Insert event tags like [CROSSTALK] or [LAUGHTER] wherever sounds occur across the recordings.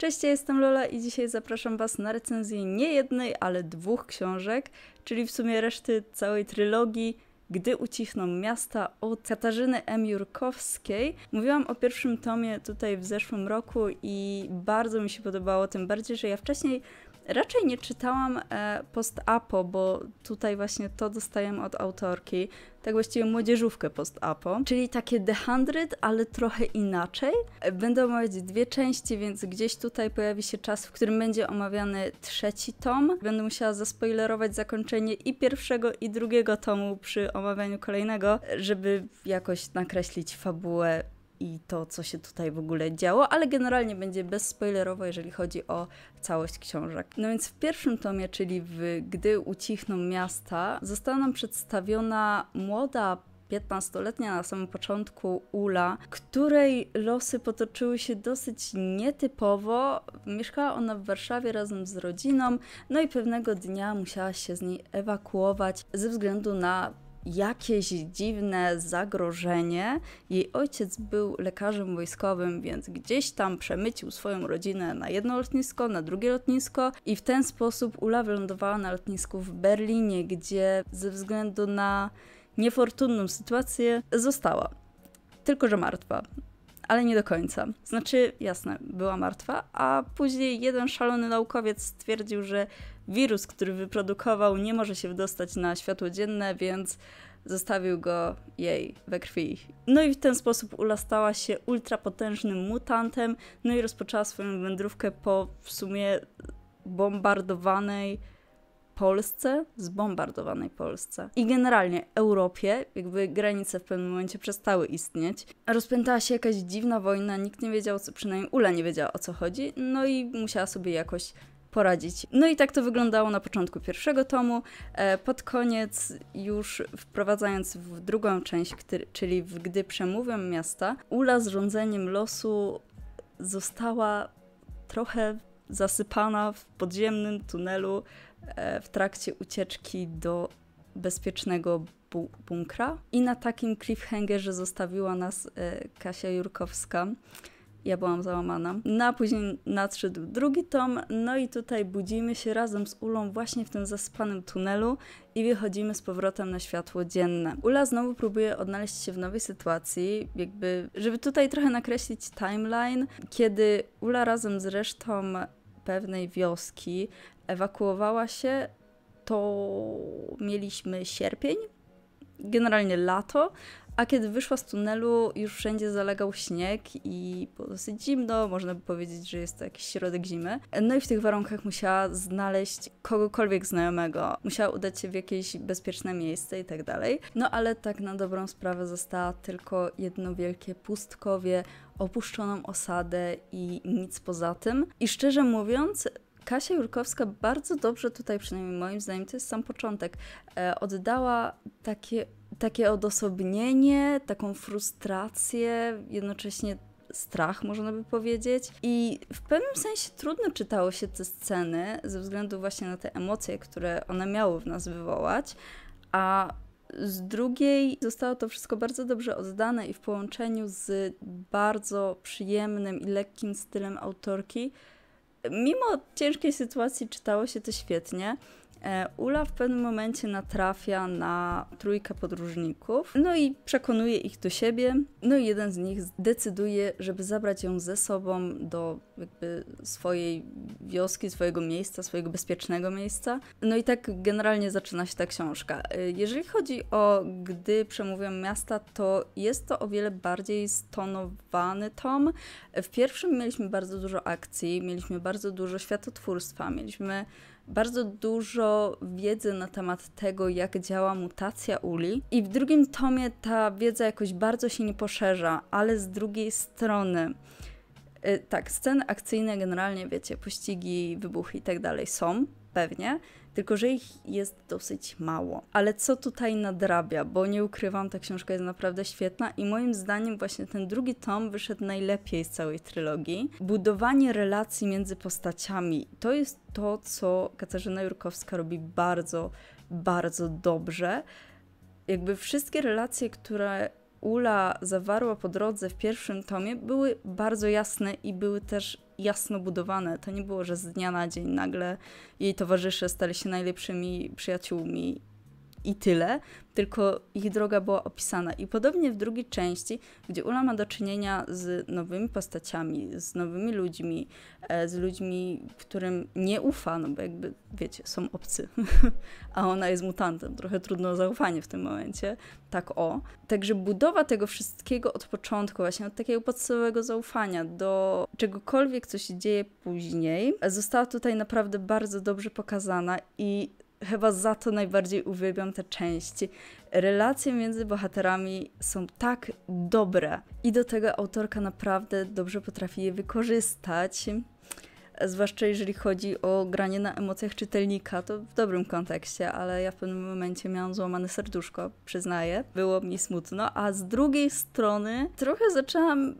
Cześć, ja jestem Lola i dzisiaj zapraszam Was na recenzję nie jednej, ale dwóch książek, czyli w sumie reszty całej trylogii Gdy ucichną miasta od Katarzyny M. Jurkowskiej. Mówiłam o pierwszym tomie tutaj w zeszłym roku i bardzo mi się podobało, tym bardziej, że ja wcześniej Raczej nie czytałam e, post-apo, bo tutaj właśnie to dostałem od autorki, tak właściwie młodzieżówkę post-apo, czyli takie The Hundred, ale trochę inaczej. E, Będę omawiać dwie części, więc gdzieś tutaj pojawi się czas, w którym będzie omawiany trzeci tom. Będę musiała zaspoilerować zakończenie i pierwszego, i drugiego tomu przy omawianiu kolejnego, e, żeby jakoś nakreślić fabułę i to, co się tutaj w ogóle działo, ale generalnie będzie bezspoilerowo, jeżeli chodzi o całość książek. No więc w pierwszym tomie, czyli w Gdy ucichną miasta, została nam przedstawiona młoda 15-letnia na samym początku Ula, której losy potoczyły się dosyć nietypowo. Mieszkała ona w Warszawie razem z rodziną, no i pewnego dnia musiała się z niej ewakuować ze względu na jakieś dziwne zagrożenie. Jej ojciec był lekarzem wojskowym, więc gdzieś tam przemycił swoją rodzinę na jedno lotnisko, na drugie lotnisko i w ten sposób Ula wylądowała na lotnisku w Berlinie, gdzie ze względu na niefortunną sytuację została. Tylko, że martwa ale nie do końca. Znaczy, jasne, była martwa, a później jeden szalony naukowiec stwierdził, że wirus, który wyprodukował, nie może się wydostać na światło dzienne, więc zostawił go jej we krwi. No i w ten sposób Ula stała się ultrapotężnym mutantem, no i rozpoczęła swoją wędrówkę po w sumie bombardowanej Polsce, zbombardowanej Polsce i generalnie Europie, jakby granice w pewnym momencie przestały istnieć. Rozpętała się jakaś dziwna wojna, nikt nie wiedział, co, przynajmniej Ula nie wiedziała o co chodzi, no i musiała sobie jakoś poradzić. No i tak to wyglądało na początku pierwszego tomu. E, pod koniec, już wprowadzając w drugą część, czyli w Gdy przemówią miasta, Ula z rządzeniem losu została trochę zasypana w podziemnym tunelu e, w trakcie ucieczki do bezpiecznego bunkra. I na takim cliffhangerze zostawiła nas e, Kasia Jurkowska. Ja byłam załamana. No a później nadszedł drugi tom, no i tutaj budzimy się razem z Ulą właśnie w tym zaspanym tunelu i wychodzimy z powrotem na światło dzienne. Ula znowu próbuje odnaleźć się w nowej sytuacji, jakby, żeby tutaj trochę nakreślić timeline, kiedy Ula razem z resztą pewnej wioski ewakuowała się, to mieliśmy sierpień, generalnie lato, a kiedy wyszła z tunelu, już wszędzie zalegał śnieg i było dosyć zimno, można by powiedzieć, że jest to jakiś środek zimy. No i w tych warunkach musiała znaleźć kogokolwiek znajomego. Musiała udać się w jakieś bezpieczne miejsce i tak dalej. No ale tak na dobrą sprawę została tylko jedno wielkie pustkowie, opuszczoną osadę i nic poza tym. I szczerze mówiąc, Kasia Jurkowska bardzo dobrze tutaj, przynajmniej moim zdaniem, to jest sam początek, e, oddała takie takie odosobnienie, taką frustrację, jednocześnie strach, można by powiedzieć. I w pewnym sensie trudno czytało się te sceny ze względu właśnie na te emocje, które one miały w nas wywołać, a z drugiej zostało to wszystko bardzo dobrze oddane i w połączeniu z bardzo przyjemnym i lekkim stylem autorki, mimo ciężkiej sytuacji czytało się to świetnie. E, Ula w pewnym momencie natrafia na trójkę podróżników, no i przekonuje ich do siebie. No i jeden z nich decyduje, żeby zabrać ją ze sobą do jakby swojej wioski, swojego miejsca, swojego bezpiecznego miejsca. No i tak generalnie zaczyna się ta książka. E, jeżeli chodzi o gdy przemówią miasta, to jest to o wiele bardziej stonowany tom. E, w pierwszym mieliśmy bardzo dużo akcji, mieliśmy bardzo dużo światotwórstwa, mieliśmy bardzo dużo wiedzy na temat tego, jak działa mutacja uli. I w drugim tomie ta wiedza jakoś bardzo się nie poszerza, ale z drugiej strony. Y, tak, sceny akcyjne generalnie, wiecie, pościgi, wybuchy i tak dalej są, pewnie, tylko że ich jest dosyć mało. Ale co tutaj nadrabia, bo nie ukrywam, ta książka jest naprawdę świetna i moim zdaniem właśnie ten drugi tom wyszedł najlepiej z całej trylogii. Budowanie relacji między postaciami to jest to, co Katarzyna Jurkowska robi bardzo, bardzo dobrze. Jakby wszystkie relacje, które Ula zawarła po drodze w pierwszym tomie, były bardzo jasne i były też jasno budowane. To nie było, że z dnia na dzień nagle jej towarzysze stali się najlepszymi przyjaciółmi i tyle, tylko ich droga była opisana. I podobnie w drugiej części, gdzie Ula ma do czynienia z nowymi postaciami, z nowymi ludźmi, e, z ludźmi, którym nie ufa, no bo jakby, wiecie, są obcy, [LAUGHS] a ona jest mutantem, trochę trudno o zaufanie w tym momencie, tak o. Także budowa tego wszystkiego od początku, właśnie od takiego podstawowego zaufania do czegokolwiek, co się dzieje później, została tutaj naprawdę bardzo dobrze pokazana i chyba za to najbardziej uwielbiam te części. Relacje między bohaterami są tak dobre i do tego autorka naprawdę dobrze potrafi je wykorzystać. Zwłaszcza jeżeli chodzi o granie na emocjach czytelnika, to w dobrym kontekście, ale ja w pewnym momencie miałam złamane serduszko, przyznaję. Było mi smutno, a z drugiej strony trochę zaczęłam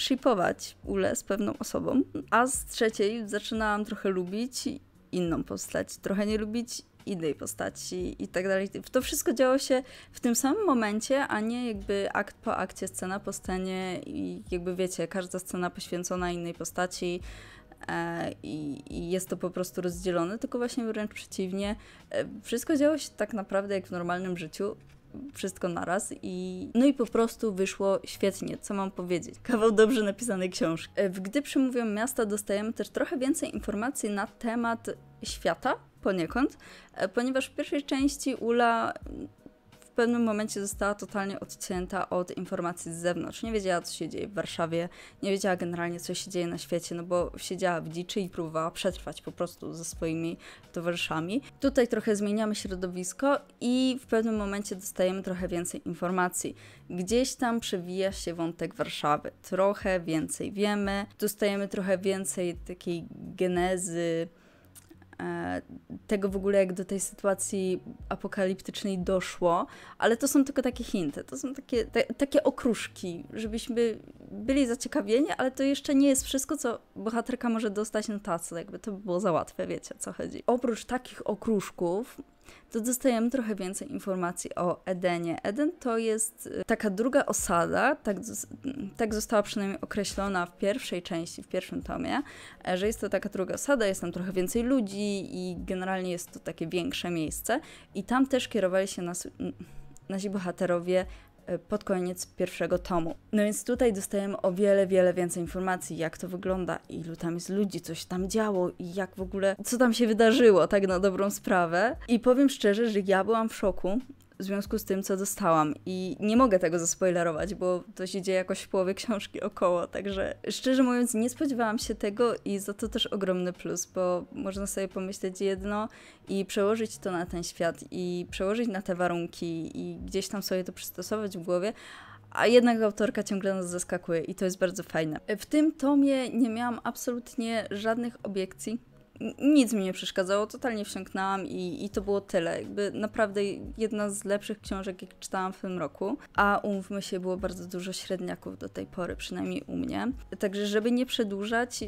shipować Ule z pewną osobą, a z trzeciej zaczynałam trochę lubić inną postać, trochę nie lubić innej postaci i tak dalej. To wszystko działo się w tym samym momencie, a nie jakby akt po akcie, scena po scenie i jakby wiecie, każda scena poświęcona innej postaci e, i, i, jest to po prostu rozdzielone, tylko właśnie wręcz przeciwnie. E, wszystko działo się tak naprawdę jak w normalnym życiu, wszystko naraz i no i po prostu wyszło świetnie, co mam powiedzieć. [LAUGHS] Kawał dobrze napisanej książki. E, w Gdy przemówią miasta dostajemy też trochę więcej informacji na temat świata, poniekąd, e, ponieważ w pierwszej części Ula w pewnym momencie została totalnie odcięta od informacji z zewnątrz. Nie wiedziała, co się dzieje w Warszawie, nie wiedziała generalnie, co się dzieje na świecie, no bo siedziała w dziczy i próbowała przetrwać po prostu ze swoimi towarzyszami. Tutaj trochę zmieniamy środowisko i w pewnym momencie dostajemy trochę więcej informacji. Gdzieś tam przewija się wątek Warszawy. Trochę więcej wiemy, dostajemy trochę więcej takiej genezy E, tego w ogóle, jak do tej sytuacji apokaliptycznej doszło, ale to są tylko takie hinty, to są takie, te, takie okruszki, żebyśmy byli zaciekawieni, ale to jeszcze nie jest wszystko, co bohaterka może dostać na tacy, jakby to by było za łatwe, wiecie, co chodzi. Oprócz takich okruszków, to dostajemy trochę więcej informacji o Edenie. Eden to jest y, taka druga osada, tak, tak została przynajmniej określona w pierwszej części, w pierwszym tomie, e, że jest to taka druga osada, jest tam trochę więcej ludzi i generalnie jest to takie większe miejsce. I tam też kierowali się nas, nasi bohaterowie E, pod koniec pierwszego tomu. No więc tutaj dostajemy o wiele, wiele więcej informacji, jak to wygląda, ilu tam jest ludzi, co się tam działo i jak w ogóle, co tam się wydarzyło, tak na dobrą sprawę. I powiem szczerze, że ja byłam w szoku, w związku z tym, co dostałam. I nie mogę tego zaspoilerować, bo to się dzieje jakoś w połowie książki około. Także szczerze mówiąc, nie spodziewałam się tego i za to też ogromny plus, bo można sobie pomyśleć jedno i przełożyć to na ten świat i przełożyć na te warunki i gdzieś tam sobie to przystosować w głowie a jednak autorka ciągle nas zaskakuje i to jest bardzo fajne. W tym tomie nie miałam absolutnie żadnych obiekcji nic mi nie przeszkadzało, totalnie wsiąknęłam i, i to było tyle. Jakby naprawdę jedna z lepszych książek, jak czytałam w tym roku, a umówmy się, było bardzo dużo średniaków do tej pory, przynajmniej u mnie. Także, żeby nie przedłużać,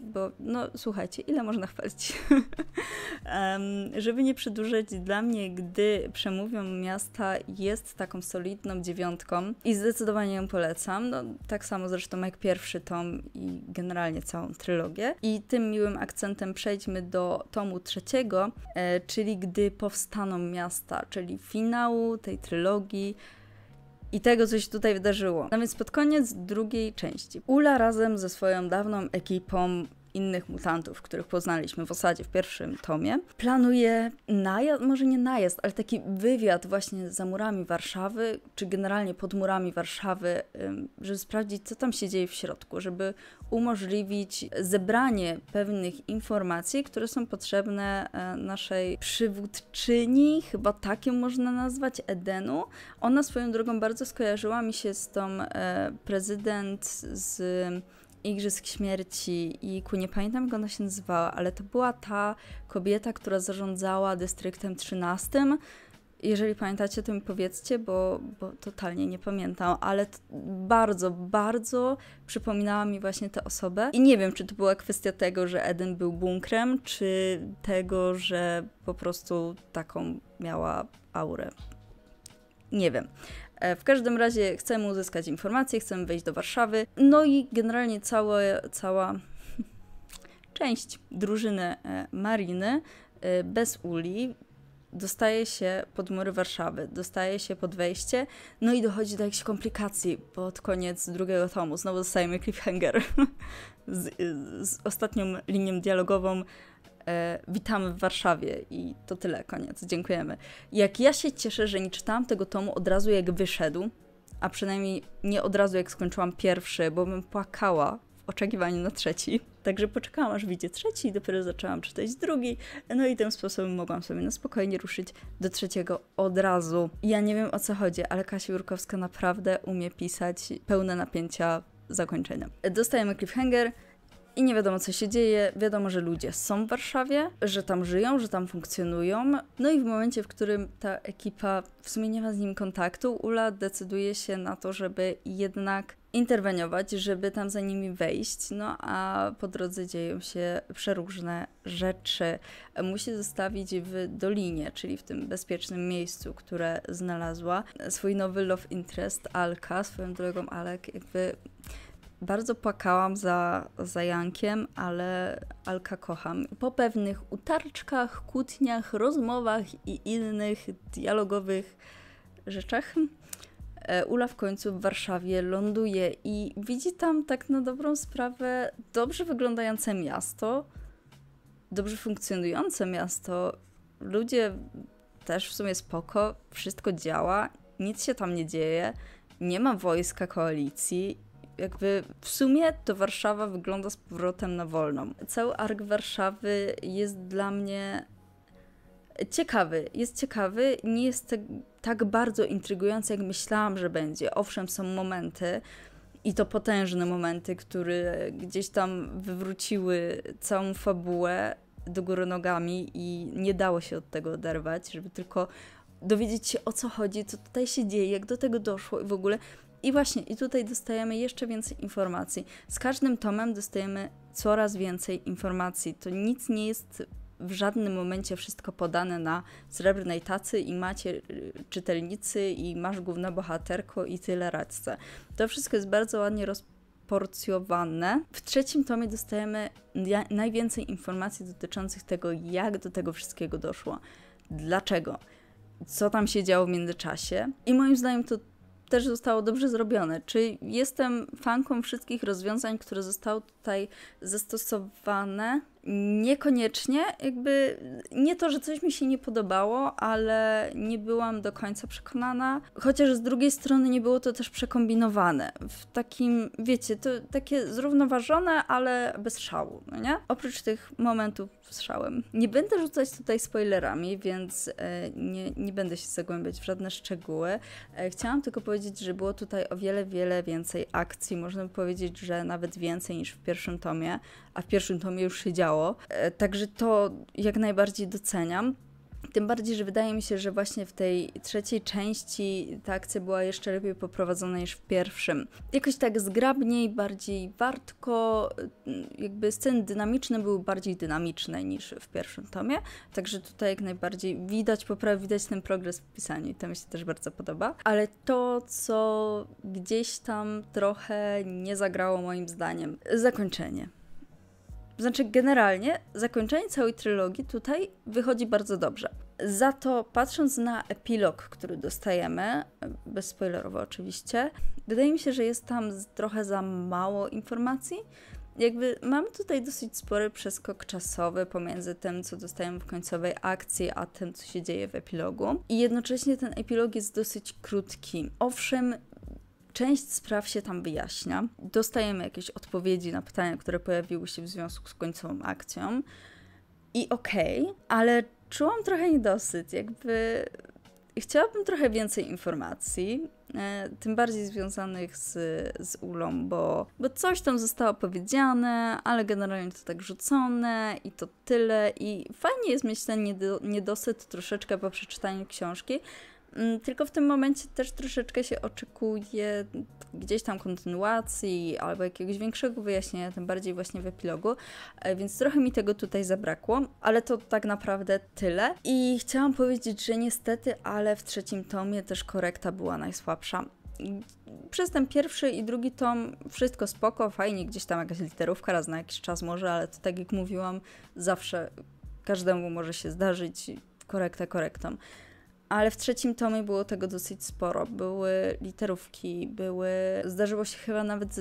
bo no słuchajcie, ile można chwalić? um, [LAUGHS] żeby nie przedłużać, dla mnie, gdy przemówią miasta, jest taką solidną dziewiątką i zdecydowanie ją polecam. No, tak samo zresztą jak pierwszy tom i generalnie całą trylogię. I tym miłym akcentem przejdę przejdźmy do tomu trzeciego, e, czyli gdy powstaną miasta, czyli finału tej trylogii i tego, co się tutaj wydarzyło. No więc pod koniec drugiej części Ula razem ze swoją dawną ekipą innych mutantów, których poznaliśmy w osadzie w pierwszym tomie, planuje najazd, może nie najazd, ale taki wywiad właśnie za murami Warszawy, czy generalnie pod murami Warszawy, żeby sprawdzić, co tam się dzieje w środku, żeby umożliwić zebranie pewnych informacji, które są potrzebne e, naszej przywódczyni, chyba takie można nazwać, Edenu. Ona swoją drogą bardzo skojarzyła mi się z tą e, prezydent z Igrzysk Śmierci i ku nie pamiętam jak ona się nazywała, ale to była ta kobieta, która zarządzała dystryktem 13. Jeżeli pamiętacie, to mi powiedzcie, bo, bo totalnie nie pamiętam, ale bardzo, bardzo przypominała mi właśnie tę osobę. I nie wiem, czy to była kwestia tego, że Eden był bunkrem, czy tego, że po prostu taką miała aurę. Nie wiem, E, w każdym razie chcemy uzyskać informacje, chcemy wejść do Warszawy. No i generalnie całe, cała [LAUGHS] część drużyny e, Mariny e, bez uli dostaje się pod mury Warszawy, dostaje się pod wejście, no i dochodzi do jakichś komplikacji pod koniec drugiego tomu. Znowu dostajemy cliffhanger [LAUGHS] z, z ostatnią linią dialogową E, witamy w Warszawie i to tyle, koniec, dziękujemy. Jak ja się cieszę, że nie czytałam tego tomu od razu jak wyszedł, a przynajmniej nie od razu jak skończyłam pierwszy, bo bym płakała w oczekiwaniu na trzeci. Także poczekałam aż wyjdzie trzeci, dopiero zaczęłam czytać drugi, no i tym sposobem mogłam sobie na spokojnie ruszyć do trzeciego od razu. Ja nie wiem o co chodzi, ale Kasia Jurkowska naprawdę umie pisać pełne napięcia zakończenia. Dostajemy cliffhanger, i nie wiadomo co się dzieje. Wiadomo, że ludzie są w Warszawie, że tam żyją, że tam funkcjonują. No i w momencie, w którym ta ekipa w sumie nie ma z nim kontaktu, Ula decyduje się na to, żeby jednak interweniować, żeby tam za nimi wejść, no a po drodze dzieją się przeróżne rzeczy. Musi zostawić w dolinie, czyli w tym bezpiecznym miejscu, które znalazła, swój nowy love interest, Alka, swoją drogą Alek, jakby bardzo płakałam za, za Jankiem, ale Alka kocham. Po pewnych utarczkach, kłótniach, rozmowach i innych dialogowych rzeczach e, Ula w końcu w Warszawie ląduje i widzi tam tak na dobrą sprawę dobrze wyglądające miasto, dobrze funkcjonujące miasto, ludzie też w sumie spoko, wszystko działa, nic się tam nie dzieje, nie ma wojska koalicji jakby w sumie to Warszawa wygląda z powrotem na wolną. Cały ark Warszawy jest dla mnie ciekawy. Jest ciekawy, nie jest tak, tak bardzo intrygujący, jak myślałam, że będzie. Owszem, są momenty i to potężne momenty, które gdzieś tam wywróciły całą fabułę do góry nogami i nie dało się od tego oderwać, żeby tylko dowiedzieć się o co chodzi, co tutaj się dzieje, jak do tego doszło i w ogóle i właśnie, i tutaj dostajemy jeszcze więcej informacji. Z każdym tomem dostajemy coraz więcej informacji. To nic nie jest w żadnym momencie wszystko podane na srebrnej tacy i macie y, czytelnicy i masz główna bohaterko i tyle radźce. To wszystko jest bardzo ładnie rozporcjowane. W trzecim tomie dostajemy najwięcej informacji dotyczących tego, jak do tego wszystkiego doszło. Dlaczego? Co tam się działo w międzyczasie? I moim zdaniem to też zostało dobrze zrobione. Czy jestem fanką wszystkich rozwiązań, które zostały tutaj zastosowane? Niekoniecznie, jakby nie to, że coś mi się nie podobało, ale nie byłam do końca przekonana. Chociaż z drugiej strony nie było to też przekombinowane. W takim, wiecie, to takie zrównoważone, ale bez szału, no nie? Oprócz tych momentów z szałem. Nie będę rzucać tutaj spoilerami, więc e, nie, nie będę się zagłębiać w żadne szczegóły. E, chciałam tylko powiedzieć, że było tutaj o wiele, wiele więcej akcji. Można powiedzieć, że nawet więcej niż w pierwszym tomie a w pierwszym tomie już się działo. E, także to jak najbardziej doceniam. Tym bardziej, że wydaje mi się, że właśnie w tej trzeciej części ta akcja była jeszcze lepiej poprowadzona niż w pierwszym. Jakoś tak zgrabniej, bardziej wartko, e, jakby sceny dynamiczne były bardziej dynamiczne niż w pierwszym tomie. Także tutaj jak najbardziej widać poprawę, widać ten progres w pisaniu i to mi się też bardzo podoba. Ale to, co gdzieś tam trochę nie zagrało moim zdaniem, zakończenie. Znaczy, generalnie zakończenie całej trylogii tutaj wychodzi bardzo dobrze. Za to, patrząc na epilog, który dostajemy, bezspoilerowo oczywiście, wydaje mi się, że jest tam trochę za mało informacji. Jakby mam tutaj dosyć spory przeskok czasowy pomiędzy tym, co dostajemy w końcowej akcji, a tym, co się dzieje w epilogu. I jednocześnie ten epilog jest dosyć krótki. Owszem, Część spraw się tam wyjaśnia. Dostajemy jakieś odpowiedzi na pytania, które pojawiły się w związku z końcową akcją. I okej, okay, ale czułam trochę niedosyt, jakby chciałabym trochę więcej informacji, e, tym bardziej związanych z, z ulą, bo, bo coś tam zostało powiedziane, ale generalnie to tak rzucone i to tyle. I fajnie jest mieć ten niedosyt troszeczkę po przeczytaniu książki, Mm, tylko w tym momencie też troszeczkę się oczekuje gdzieś tam kontynuacji albo jakiegoś większego wyjaśnienia, tym bardziej właśnie w epilogu, e, więc trochę mi tego tutaj zabrakło, ale to tak naprawdę tyle. I chciałam powiedzieć, że niestety, ale w trzecim tomie też korekta była najsłabsza przez ten pierwszy i drugi tom wszystko spoko, fajnie, gdzieś tam jakaś literówka raz na jakiś czas może, ale to tak jak mówiłam, zawsze każdemu może się zdarzyć korekta korektą ale w trzecim tomie było tego dosyć sporo. Były literówki, były. Zdarzyło się chyba nawet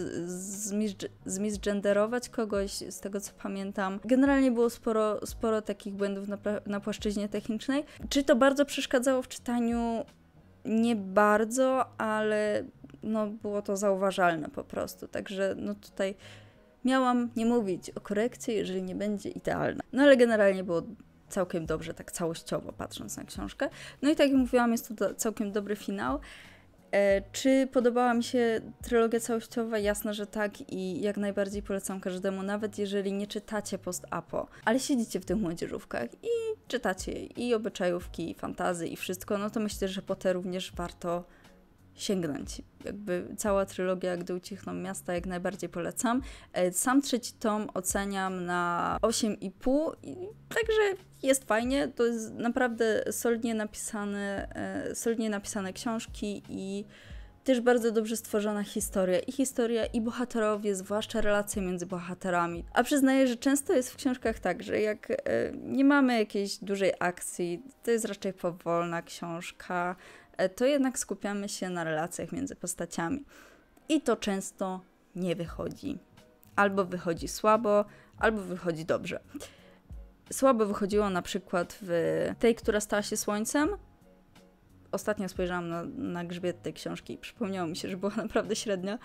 zmisgenderować kogoś, z tego co pamiętam. Generalnie było sporo, sporo takich błędów na, na płaszczyźnie technicznej. Czy to bardzo przeszkadzało w czytaniu? Nie bardzo, ale no, było to zauważalne po prostu. Także no tutaj miałam nie mówić o korekcie, jeżeli nie będzie idealna. No ale generalnie było całkiem dobrze, tak całościowo patrząc na książkę. No i tak jak mówiłam, jest to całkiem dobry finał. E, czy podobała mi się trylogia całościowa? Jasne, że tak i jak najbardziej polecam każdemu, nawet jeżeli nie czytacie post-apo, ale siedzicie w tych młodzieżówkach i czytacie i obyczajówki, i fantazy, i wszystko, no to myślę, że po te również warto sięgnąć. Jakby cała trylogia, gdy ucichną miasta, jak najbardziej polecam. E, sam trzeci tom oceniam na 8,5, także jest fajnie. To jest naprawdę solidnie napisane, e, solidnie napisane książki i też bardzo dobrze stworzona historia. I historia, i bohaterowie, zwłaszcza relacje między bohaterami. A przyznaję, że często jest w książkach tak, że jak e, nie mamy jakiejś dużej akcji, to jest raczej powolna książka, E, to jednak skupiamy się na relacjach między postaciami. I to często nie wychodzi. Albo wychodzi słabo, albo wychodzi dobrze. Słabo wychodziło na przykład w tej, która stała się słońcem. Ostatnio spojrzałam na, na grzbiet tej książki i przypomniało mi się, że była [LAUGHS] naprawdę średnia.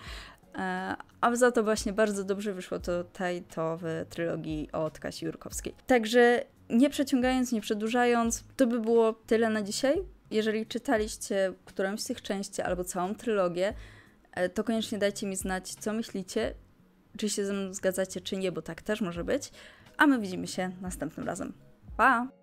E, a za to właśnie bardzo dobrze wyszło to tej to w trylogii od Kasi Jurkowskiej. Także nie przeciągając, nie przedłużając, to by było tyle na dzisiaj jeżeli czytaliście którąś z tych części albo całą trylogię, e, to koniecznie dajcie mi znać, co myślicie, czy się ze mną zgadzacie, czy nie, bo tak też może być. A my widzimy się następnym razem. Pa!